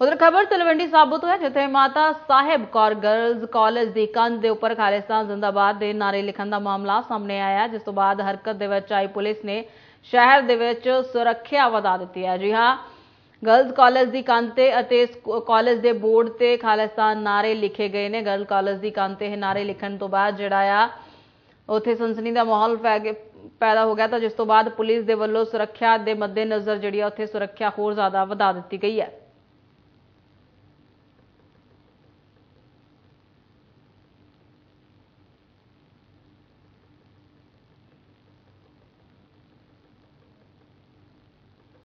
ਉਧਰ ਖਬਰ ਤਲਵੰਡੀ ਸਾਬੋ ਤੋਂ ਹੈ ਜਿੱਥੇ ਮਾਤਾ ਸਾਹਿਬ ਕੌਰ ਗਰਲਜ਼ ਕਾਲਜ ਦੀ ਕੰਧ ਦੇ ਉੱਪਰ ਖਾਲਿਸਤਾਨ ਜ਼ਿੰਦਾਬਾਦ ਦੇ ਨਾਰੇ ਲਿਖਣ ਦਾ ਮਾਮਲਾ ਸਾਹਮਣੇ ਆਇਆ ਜਿਸ ਤੋਂ ਬਾਅਦ ਹਰਕਤ ਦੇ ਵਿੱਚ ਆਈ ਪੁਲਿਸ ਨੇ ਸ਼ਹਿਰ ਦੇ ਵਿੱਚ ਸੁਰੱਖਿਆ ਵਧਾ ਦਿੱਤੀ ਹੈ ਜੀ ਹਾਂ ਗਰਲਜ਼ ਕਾਲਜ ਦੀ ਕੰਧ ਤੇ ਅਤੇ ਕਾਲਜ ਦੇ ਬੋਰਡ ਤੇ ਖਾਲਿਸਤਾਨ ਨਾਰੇ ਲਿਖੇ ਗਏ ਨੇ ਗਰਲ ਕਾਲਜ ਦੀ ਕੰਧ ਤੇ ਇਹ ਨਾਰੇ ਲਿਖਣ ਤੋਂ ਬਾਅਦ ਜਿਹੜਾ ਆ ਉੱਥੇ ਸਨਸਨੀ ਦਾ ਮਾਹੌਲ ਪੈਦਾ ਹੋ ਗਿਆ ਤਾਂ ਜਿਸ ਤੋਂ ਬਾਅਦ ਪੁਲਿਸ ਦੇ ਵੱਲੋਂ ਸੁਰੱਖਿਆ ਦੇ ਮੱਦੇਨਜ਼ਰ ਜਿਹੜੀ ਆ ਉੱਥੇ ਸੁਰੱਖਿਆ ਹੋਰ ਜ਼ਿਆਦਾ ਵਧਾ ਦਿੱਤੀ ਗਈ ਹੈ